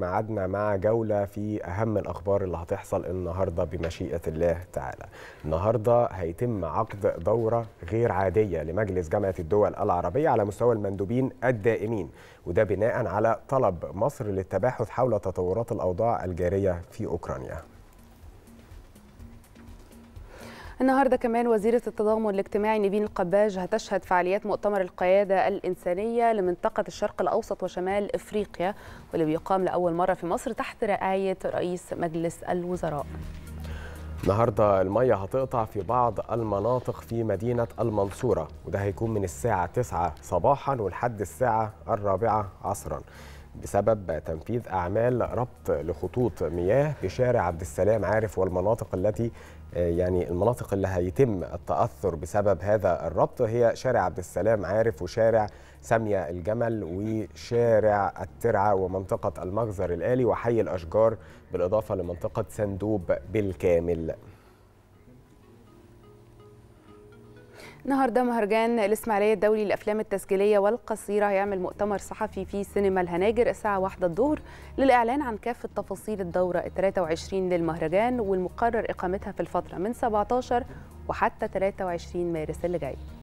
معادنا مع جولة في أهم الأخبار اللي هتحصل النهاردة بمشيئة الله تعالى النهاردة هيتم عقد دورة غير عادية لمجلس جامعة الدول العربية على مستوى المندوبين الدائمين وده بناء على طلب مصر للتباحث حول تطورات الأوضاع الجارية في أوكرانيا النهارده كمان وزيره التضامن الاجتماعي نبيل القباج هتشهد فعاليات مؤتمر القياده الانسانيه لمنطقه الشرق الاوسط وشمال افريقيا واللي بيقام لاول مره في مصر تحت رعايه رئيس مجلس الوزراء. النهارده الميه هتقطع في بعض المناطق في مدينه المنصوره وده هيكون من الساعه 9 صباحا ولحد الساعه الرابعه عصرا. بسبب تنفيذ أعمال ربط لخطوط مياه في شارع عبد السلام عارف والمناطق التي آه، يعني المناطق اللي هيتم التأثر بسبب هذا الربط هي شارع عبد السلام عارف وشارع سامية الجمل وشارع الترعة ومنطقة المجزر الآلي وحي الأشجار بالإضافة لمنطقة سندوب بالكامل النهارده مهرجان الاسماعيليه الدولي للافلام التسجيليه والقصيره هيعمل مؤتمر صحفي في سينما الهناجر الساعه 1 الظهر للاعلان عن كافه تفاصيل الدوره 23 للمهرجان والمقرر اقامتها في الفتره من 17 وحتى 23 مارس اللي جاي